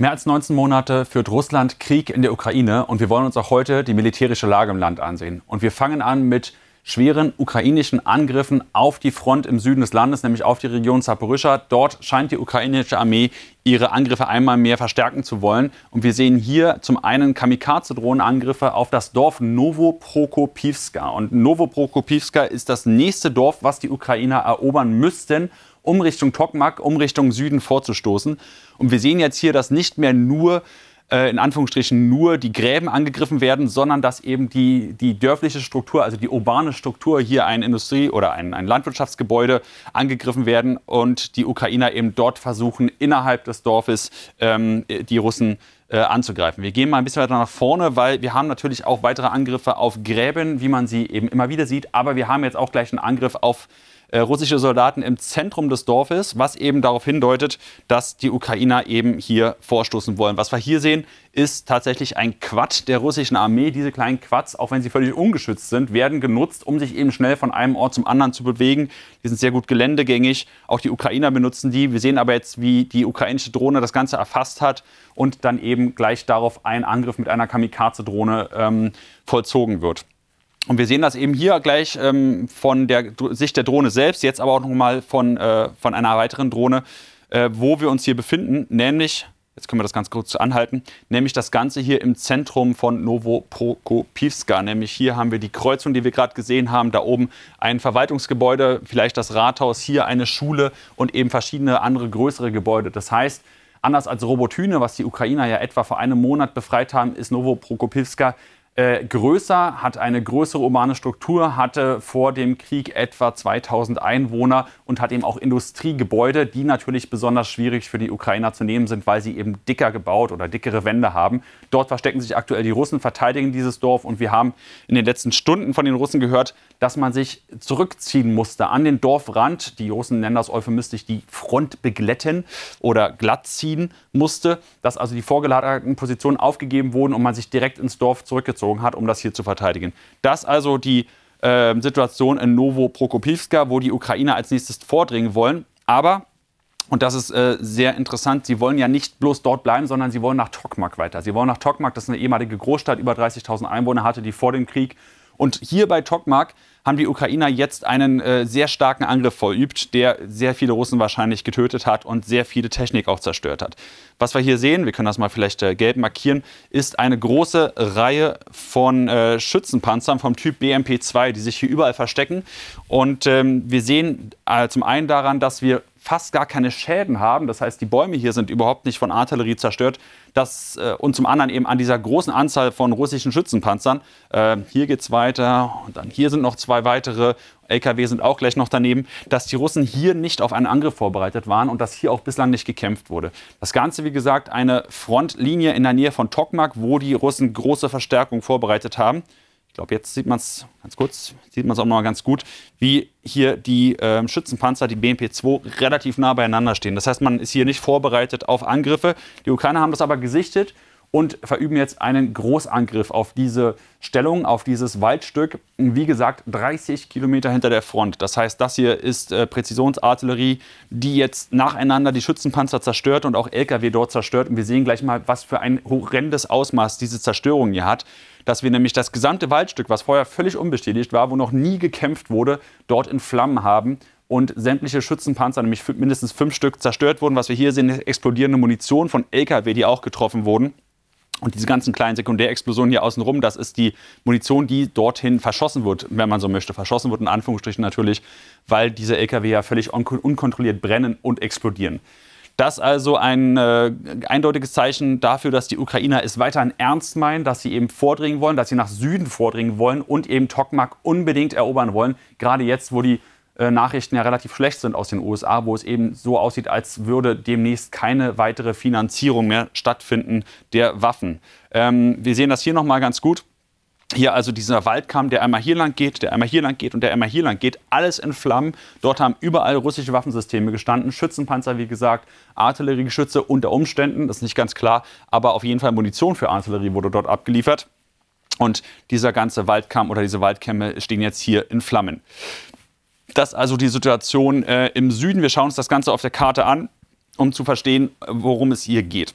Mehr als 19 Monate führt Russland Krieg in der Ukraine und wir wollen uns auch heute die militärische Lage im Land ansehen. Und wir fangen an mit schweren ukrainischen Angriffen auf die Front im Süden des Landes, nämlich auf die Region Zaporizhia. Dort scheint die ukrainische Armee ihre Angriffe einmal mehr verstärken zu wollen. Und wir sehen hier zum einen Kamikaze-Drohnenangriffe auf das Dorf Novoprokopivska. Und Novoprokopivska ist das nächste Dorf, was die Ukrainer erobern müssten, um Richtung Tokmak, um Richtung Süden vorzustoßen. Und wir sehen jetzt hier, dass nicht mehr nur äh, in Anführungsstrichen nur die Gräben angegriffen werden, sondern dass eben die, die dörfliche Struktur, also die urbane Struktur, hier ein Industrie- oder ein, ein Landwirtschaftsgebäude angegriffen werden und die Ukrainer eben dort versuchen, innerhalb des Dorfes ähm, die Russen äh, anzugreifen. Wir gehen mal ein bisschen weiter nach vorne, weil wir haben natürlich auch weitere Angriffe auf Gräben, wie man sie eben immer wieder sieht, aber wir haben jetzt auch gleich einen Angriff auf äh, russische Soldaten im Zentrum des Dorfes, was eben darauf hindeutet, dass die Ukrainer eben hier vorstoßen wollen. Was wir hier sehen, ist tatsächlich ein Quad der russischen Armee. Diese kleinen Quads, auch wenn sie völlig ungeschützt sind, werden genutzt, um sich eben schnell von einem Ort zum anderen zu bewegen. Die sind sehr gut geländegängig. Auch die Ukrainer benutzen die. Wir sehen aber jetzt, wie die ukrainische Drohne das Ganze erfasst hat und dann eben gleich darauf ein Angriff mit einer Kamikaze-Drohne ähm, vollzogen wird. Und wir sehen das eben hier gleich ähm, von der Sicht der Drohne selbst, jetzt aber auch nochmal von, äh, von einer weiteren Drohne, äh, wo wir uns hier befinden, nämlich, jetzt können wir das ganz kurz anhalten, nämlich das Ganze hier im Zentrum von Novoprokopivska. Nämlich hier haben wir die Kreuzung, die wir gerade gesehen haben, da oben ein Verwaltungsgebäude, vielleicht das Rathaus, hier eine Schule und eben verschiedene andere größere Gebäude. Das heißt, Anders als Robotyne, was die Ukrainer ja etwa vor einem Monat befreit haben, ist Novoprokopivska äh, größer, hat eine größere urbane Struktur, hatte vor dem Krieg etwa 2000 Einwohner und hat eben auch Industriegebäude, die natürlich besonders schwierig für die Ukrainer zu nehmen sind, weil sie eben dicker gebaut oder dickere Wände haben. Dort verstecken sich aktuell die Russen, verteidigen dieses Dorf und wir haben in den letzten Stunden von den Russen gehört, dass man sich zurückziehen musste an den Dorfrand. Die Russen nennen das euphemistisch die Front beglätten oder glattziehen musste, dass also die vorgelagerten Positionen aufgegeben wurden und man sich direkt ins Dorf zurückgezogen gezogen hat, um das hier zu verteidigen. Das also die äh, Situation in Novo Prokopivska, wo die Ukrainer als nächstes vordringen wollen. Aber und das ist äh, sehr interessant. Sie wollen ja nicht bloß dort bleiben, sondern sie wollen nach Tokmak weiter. Sie wollen nach Tokmak, das ist eine ehemalige Großstadt, über 30.000 Einwohner hatte, die vor dem Krieg und hier bei Tokmak haben die Ukrainer jetzt einen äh, sehr starken Angriff vollübt, der sehr viele Russen wahrscheinlich getötet hat und sehr viele Technik auch zerstört hat. Was wir hier sehen, wir können das mal vielleicht äh, gelb markieren, ist eine große Reihe von äh, Schützenpanzern vom Typ BMP-2, die sich hier überall verstecken. Und ähm, wir sehen äh, zum einen daran, dass wir fast gar keine Schäden haben. Das heißt, die Bäume hier sind überhaupt nicht von Artillerie zerstört. Das, äh, und zum anderen eben an dieser großen Anzahl von russischen Schützenpanzern. Äh, hier geht es weiter und dann hier sind noch zwei weitere. LKW sind auch gleich noch daneben, dass die Russen hier nicht auf einen Angriff vorbereitet waren und dass hier auch bislang nicht gekämpft wurde. Das Ganze, wie gesagt, eine Frontlinie in der Nähe von Tokmak, wo die Russen große Verstärkung vorbereitet haben glaube, jetzt sieht man es ganz kurz, sieht man es auch noch mal ganz gut, wie hier die äh, Schützenpanzer, die BMP-2, relativ nah beieinander stehen. Das heißt, man ist hier nicht vorbereitet auf Angriffe. Die Ukrainer haben das aber gesichtet und verüben jetzt einen Großangriff auf diese Stellung, auf dieses Waldstück. Wie gesagt, 30 Kilometer hinter der Front. Das heißt, das hier ist äh, Präzisionsartillerie, die jetzt nacheinander die Schützenpanzer zerstört und auch LKW dort zerstört. Und wir sehen gleich mal, was für ein horrendes Ausmaß diese Zerstörung hier hat. Dass wir nämlich das gesamte Waldstück, was vorher völlig unbestätigt war, wo noch nie gekämpft wurde, dort in Flammen haben und sämtliche Schützenpanzer, nämlich mindestens fünf Stück, zerstört wurden. Was wir hier sehen, ist explodierende Munition von LKW, die auch getroffen wurden. Und diese ganzen kleinen Sekundärexplosionen hier außenrum, das ist die Munition, die dorthin verschossen wird, wenn man so möchte. Verschossen wird in Anführungsstrichen natürlich, weil diese LKW ja völlig unkontrolliert brennen und explodieren. Das also ein äh, eindeutiges Zeichen dafür, dass die Ukrainer es weiterhin ernst meinen, dass sie eben vordringen wollen, dass sie nach Süden vordringen wollen und eben Tokmak unbedingt erobern wollen. Gerade jetzt, wo die äh, Nachrichten ja relativ schlecht sind aus den USA, wo es eben so aussieht, als würde demnächst keine weitere Finanzierung mehr stattfinden der Waffen. Ähm, wir sehen das hier nochmal ganz gut. Hier also dieser Waldkamm, der einmal hier lang geht, der einmal hier lang geht und der einmal hier lang geht, alles in Flammen. Dort haben überall russische Waffensysteme gestanden, Schützenpanzer, wie gesagt, Artilleriegeschütze unter Umständen, das ist nicht ganz klar, aber auf jeden Fall Munition für Artillerie wurde dort abgeliefert. Und dieser ganze Waldkamm oder diese Waldkämme stehen jetzt hier in Flammen das ist also die Situation äh, im Süden. Wir schauen uns das Ganze auf der Karte an, um zu verstehen, worum es hier geht.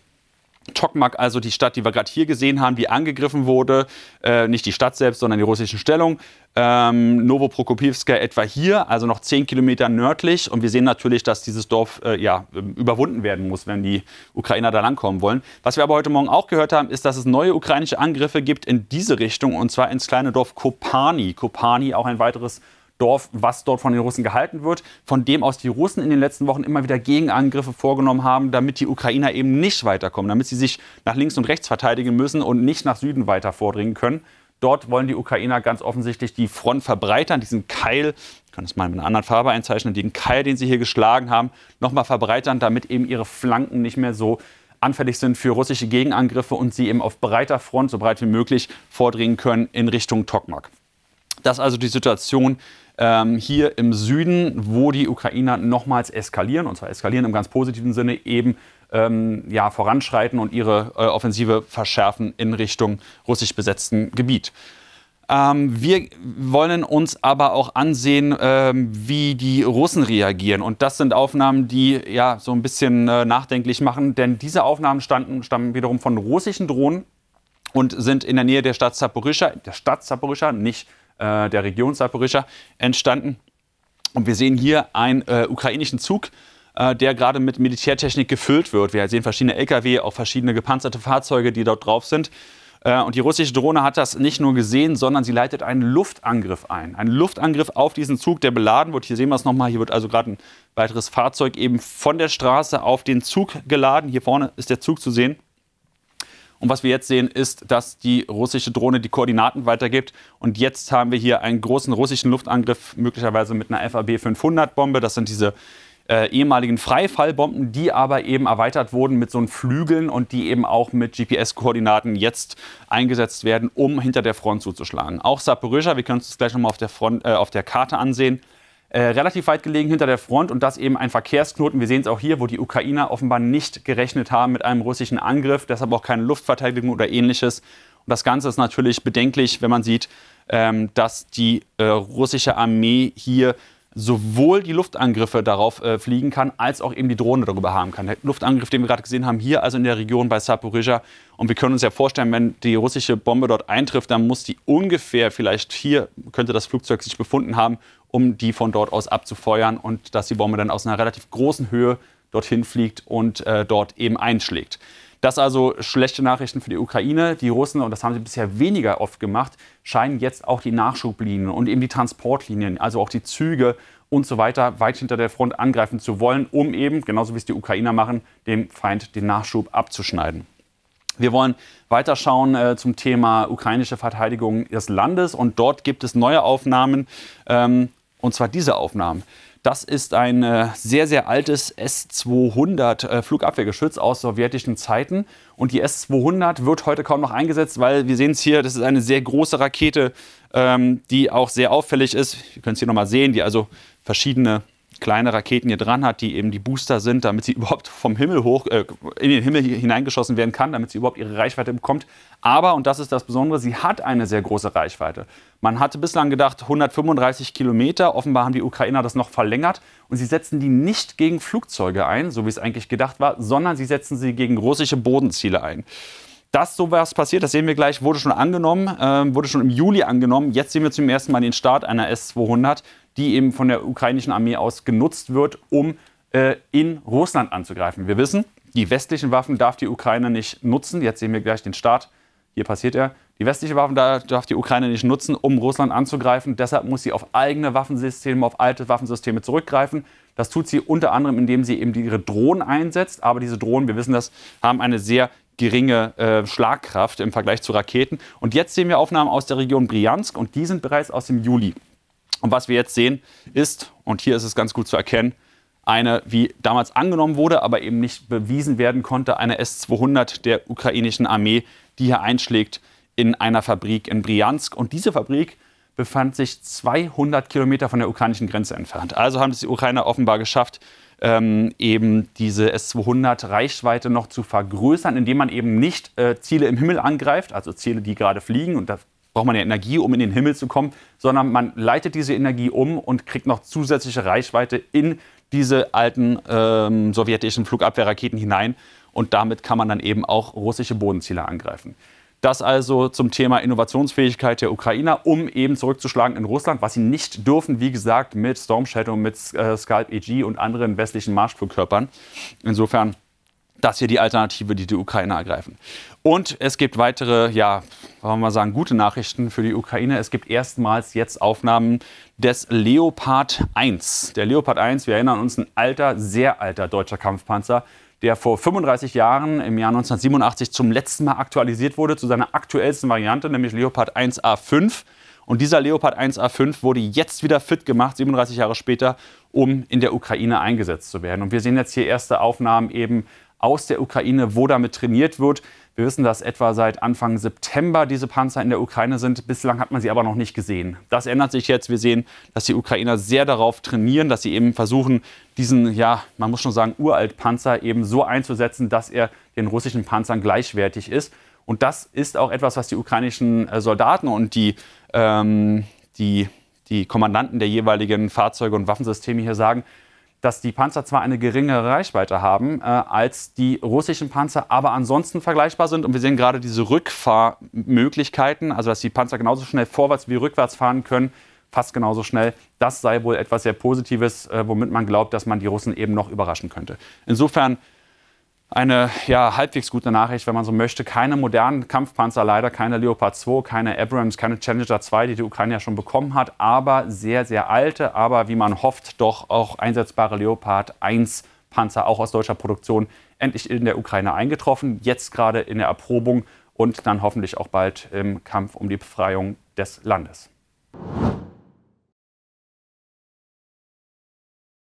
Tokmak, also die Stadt, die wir gerade hier gesehen haben, die angegriffen wurde, äh, nicht die Stadt selbst, sondern die russischen Stellung. Ähm, Novoprokopivska etwa hier, also noch 10 Kilometer nördlich. Und wir sehen natürlich, dass dieses Dorf äh, ja, überwunden werden muss, wenn die Ukrainer da langkommen wollen. Was wir aber heute Morgen auch gehört haben, ist, dass es neue ukrainische Angriffe gibt in diese Richtung, und zwar ins kleine Dorf Kopani. Kopani, auch ein weiteres Dorf, was dort von den Russen gehalten wird, von dem aus die Russen in den letzten Wochen immer wieder Gegenangriffe vorgenommen haben, damit die Ukrainer eben nicht weiterkommen, damit sie sich nach links und rechts verteidigen müssen und nicht nach Süden weiter vordringen können. Dort wollen die Ukrainer ganz offensichtlich die Front verbreitern, diesen Keil, ich kann es mal mit einer anderen Farbe einzeichnen, den Keil, den sie hier geschlagen haben, nochmal verbreitern, damit eben ihre Flanken nicht mehr so anfällig sind für russische Gegenangriffe und sie eben auf breiter Front, so breit wie möglich, vordringen können in Richtung Tokmak. Das ist also die Situation ähm, hier im Süden, wo die Ukrainer nochmals eskalieren, und zwar eskalieren im ganz positiven Sinne, eben ähm, ja, voranschreiten und ihre äh, Offensive verschärfen in Richtung russisch besetzten Gebiet. Ähm, wir wollen uns aber auch ansehen, ähm, wie die Russen reagieren. Und das sind Aufnahmen, die ja so ein bisschen äh, nachdenklich machen, denn diese Aufnahmen standen, stammen wiederum von russischen Drohnen und sind in der Nähe der Stadt Zaporizhia, der Stadt Zaporizhia, nicht äh, der Region Saporischa entstanden. Und wir sehen hier einen äh, ukrainischen Zug, äh, der gerade mit Militärtechnik gefüllt wird. Wir sehen verschiedene LKW, auch verschiedene gepanzerte Fahrzeuge, die dort drauf sind. Äh, und die russische Drohne hat das nicht nur gesehen, sondern sie leitet einen Luftangriff ein. Einen Luftangriff auf diesen Zug, der beladen wird. Hier sehen wir es nochmal. Hier wird also gerade ein weiteres Fahrzeug eben von der Straße auf den Zug geladen. Hier vorne ist der Zug zu sehen. Und was wir jetzt sehen, ist, dass die russische Drohne die Koordinaten weitergibt. Und jetzt haben wir hier einen großen russischen Luftangriff, möglicherweise mit einer FAB-500-Bombe. Das sind diese äh, ehemaligen Freifallbomben, die aber eben erweitert wurden mit so einen Flügeln und die eben auch mit GPS-Koordinaten jetzt eingesetzt werden, um hinter der Front zuzuschlagen. Auch Saporizhia, wir können uns das gleich nochmal auf, äh, auf der Karte ansehen, äh, relativ weit gelegen hinter der Front und das eben ein Verkehrsknoten. Wir sehen es auch hier, wo die Ukrainer offenbar nicht gerechnet haben mit einem russischen Angriff, deshalb auch keine Luftverteidigung oder ähnliches. Und das Ganze ist natürlich bedenklich, wenn man sieht, ähm, dass die äh, russische Armee hier sowohl die Luftangriffe darauf äh, fliegen kann, als auch eben die Drohne darüber haben kann. Der Luftangriff, den wir gerade gesehen haben, hier also in der Region bei Saporizhia. Und wir können uns ja vorstellen, wenn die russische Bombe dort eintrifft, dann muss die ungefähr, vielleicht hier könnte das Flugzeug sich befunden haben, um die von dort aus abzufeuern und dass die Bombe dann aus einer relativ großen Höhe dorthin fliegt und äh, dort eben einschlägt. Das also schlechte Nachrichten für die Ukraine. Die Russen, und das haben sie bisher weniger oft gemacht, scheinen jetzt auch die Nachschublinien und eben die Transportlinien, also auch die Züge und so weiter, weit hinter der Front angreifen zu wollen, um eben, genauso wie es die Ukrainer machen, dem Feind den Nachschub abzuschneiden. Wir wollen weiterschauen äh, zum Thema ukrainische Verteidigung des Landes und dort gibt es neue Aufnahmen, ähm, und zwar diese Aufnahmen. Das ist ein äh, sehr, sehr altes S-200 äh, Flugabwehrgeschütz aus sowjetischen Zeiten. Und die S-200 wird heute kaum noch eingesetzt, weil wir sehen es hier, das ist eine sehr große Rakete, ähm, die auch sehr auffällig ist. Ihr könnt es hier nochmal sehen, die also verschiedene kleine Raketen hier dran hat, die eben die Booster sind, damit sie überhaupt vom Himmel hoch, äh, in den Himmel hineingeschossen werden kann, damit sie überhaupt ihre Reichweite bekommt. Aber, und das ist das Besondere, sie hat eine sehr große Reichweite. Man hatte bislang gedacht 135 Kilometer, offenbar haben die Ukrainer das noch verlängert und sie setzen die nicht gegen Flugzeuge ein, so wie es eigentlich gedacht war, sondern sie setzen sie gegen russische Bodenziele ein. Dass sowas passiert, das sehen wir gleich, wurde schon angenommen, äh, wurde schon im Juli angenommen. Jetzt sehen wir zum ersten Mal den Start einer S-200 die eben von der ukrainischen Armee aus genutzt wird, um äh, in Russland anzugreifen. Wir wissen, die westlichen Waffen darf die Ukraine nicht nutzen. Jetzt sehen wir gleich den Start. Hier passiert er. Die westlichen Waffen darf die Ukraine nicht nutzen, um Russland anzugreifen. Deshalb muss sie auf eigene Waffensysteme, auf alte Waffensysteme zurückgreifen. Das tut sie unter anderem, indem sie eben ihre Drohnen einsetzt. Aber diese Drohnen, wir wissen das, haben eine sehr geringe äh, Schlagkraft im Vergleich zu Raketen. Und jetzt sehen wir Aufnahmen aus der Region Briansk und die sind bereits aus dem Juli. Und was wir jetzt sehen ist, und hier ist es ganz gut zu erkennen, eine, wie damals angenommen wurde, aber eben nicht bewiesen werden konnte, eine S-200 der ukrainischen Armee, die hier einschlägt in einer Fabrik in Briansk. Und diese Fabrik befand sich 200 Kilometer von der ukrainischen Grenze entfernt. Also haben es die Ukrainer offenbar geschafft, ähm, eben diese S-200-Reichweite noch zu vergrößern, indem man eben nicht äh, Ziele im Himmel angreift, also Ziele, die gerade fliegen und da braucht man ja Energie, um in den Himmel zu kommen, sondern man leitet diese Energie um und kriegt noch zusätzliche Reichweite in diese alten ähm, sowjetischen Flugabwehrraketen hinein. Und damit kann man dann eben auch russische Bodenziele angreifen. Das also zum Thema Innovationsfähigkeit der Ukrainer, um eben zurückzuschlagen in Russland, was sie nicht dürfen, wie gesagt, mit Storm Shadow, mit äh, Scalp EG und anderen westlichen Marschflugkörpern. Insofern das hier die Alternative, die die Ukraine ergreifen. Und es gibt weitere, ja, wollen wir mal sagen, gute Nachrichten für die Ukraine. Es gibt erstmals jetzt Aufnahmen des Leopard 1. Der Leopard 1, wir erinnern uns, ein alter, sehr alter deutscher Kampfpanzer, der vor 35 Jahren im Jahr 1987 zum letzten Mal aktualisiert wurde zu seiner aktuellsten Variante, nämlich Leopard 1A5. Und dieser Leopard 1A5 wurde jetzt wieder fit gemacht, 37 Jahre später, um in der Ukraine eingesetzt zu werden. Und wir sehen jetzt hier erste Aufnahmen eben aus der Ukraine, wo damit trainiert wird. Wir wissen, dass etwa seit Anfang September diese Panzer in der Ukraine sind. Bislang hat man sie aber noch nicht gesehen. Das ändert sich jetzt. Wir sehen, dass die Ukrainer sehr darauf trainieren, dass sie eben versuchen, diesen, ja, man muss schon sagen, uralt Panzer eben so einzusetzen, dass er den russischen Panzern gleichwertig ist. Und das ist auch etwas, was die ukrainischen äh, Soldaten und die, ähm, die, die Kommandanten der jeweiligen Fahrzeuge und Waffensysteme hier sagen dass die Panzer zwar eine geringere Reichweite haben äh, als die russischen Panzer, aber ansonsten vergleichbar sind. Und wir sehen gerade diese Rückfahrmöglichkeiten, also dass die Panzer genauso schnell vorwärts wie rückwärts fahren können, fast genauso schnell. Das sei wohl etwas sehr Positives, äh, womit man glaubt, dass man die Russen eben noch überraschen könnte. Insofern eine ja, halbwegs gute Nachricht, wenn man so möchte. Keine modernen Kampfpanzer leider, keine Leopard 2, keine Abrams, keine Challenger 2, die die Ukraine ja schon bekommen hat, aber sehr, sehr alte, aber wie man hofft, doch auch einsetzbare Leopard 1 Panzer, auch aus deutscher Produktion, endlich in der Ukraine eingetroffen, jetzt gerade in der Erprobung und dann hoffentlich auch bald im Kampf um die Befreiung des Landes.